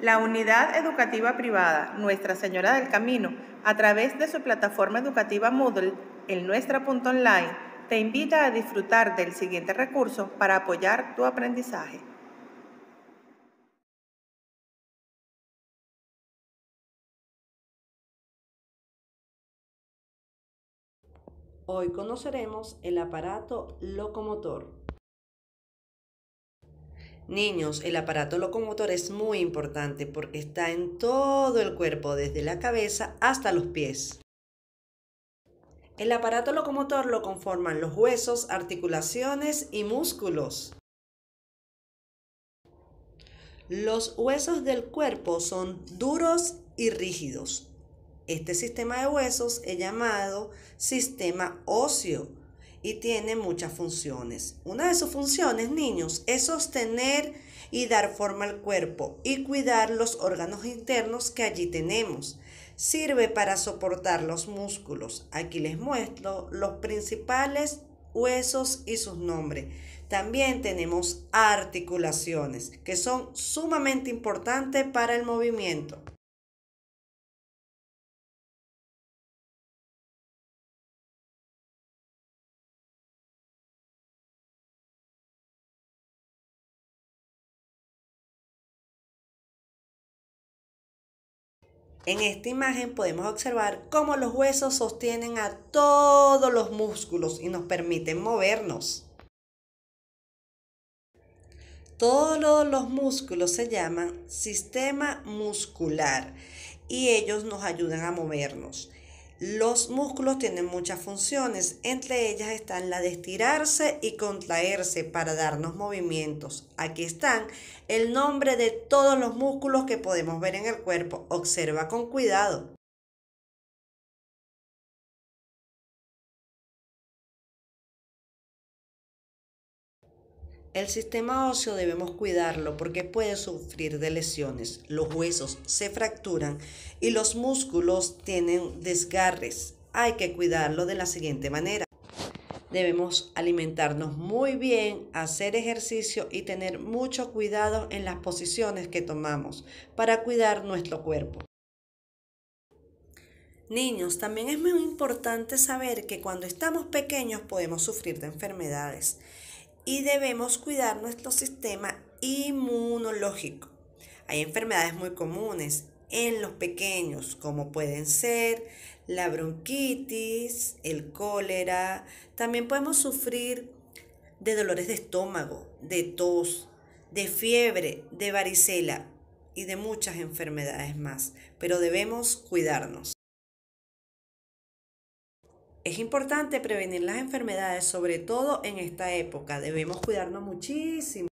La unidad educativa privada Nuestra Señora del Camino, a través de su plataforma educativa Moodle, el nuestra.online, te invita a disfrutar del siguiente recurso para apoyar tu aprendizaje. Hoy conoceremos el aparato locomotor. Niños, el aparato locomotor es muy importante porque está en todo el cuerpo, desde la cabeza hasta los pies. El aparato locomotor lo conforman los huesos, articulaciones y músculos. Los huesos del cuerpo son duros y rígidos. Este sistema de huesos es llamado sistema óseo y tiene muchas funciones. Una de sus funciones, niños, es sostener y dar forma al cuerpo y cuidar los órganos internos que allí tenemos. Sirve para soportar los músculos. Aquí les muestro los principales huesos y sus nombres. También tenemos articulaciones, que son sumamente importantes para el movimiento. En esta imagen podemos observar cómo los huesos sostienen a todos los músculos y nos permiten movernos. Todos los músculos se llaman sistema muscular y ellos nos ayudan a movernos. Los músculos tienen muchas funciones, entre ellas están la de estirarse y contraerse para darnos movimientos. Aquí están el nombre de todos los músculos que podemos ver en el cuerpo. Observa con cuidado. El sistema óseo debemos cuidarlo porque puede sufrir de lesiones, los huesos se fracturan y los músculos tienen desgarres. Hay que cuidarlo de la siguiente manera. Debemos alimentarnos muy bien, hacer ejercicio y tener mucho cuidado en las posiciones que tomamos para cuidar nuestro cuerpo. Niños, también es muy importante saber que cuando estamos pequeños podemos sufrir de enfermedades y debemos cuidar nuestro sistema inmunológico. Hay enfermedades muy comunes en los pequeños, como pueden ser la bronquitis, el cólera. También podemos sufrir de dolores de estómago, de tos, de fiebre, de varicela y de muchas enfermedades más. Pero debemos cuidarnos. Es importante prevenir las enfermedades, sobre todo en esta época. Debemos cuidarnos muchísimo.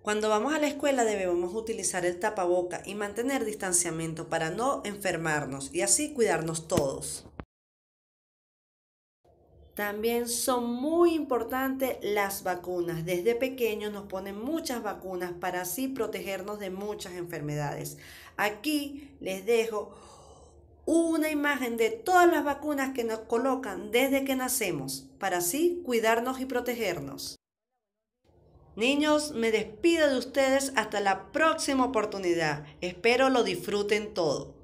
Cuando vamos a la escuela debemos utilizar el tapaboca y mantener distanciamiento para no enfermarnos y así cuidarnos todos. También son muy importantes las vacunas. Desde pequeños nos ponen muchas vacunas para así protegernos de muchas enfermedades. Aquí les dejo una imagen de todas las vacunas que nos colocan desde que nacemos, para así cuidarnos y protegernos. Niños, me despido de ustedes hasta la próxima oportunidad. Espero lo disfruten todo.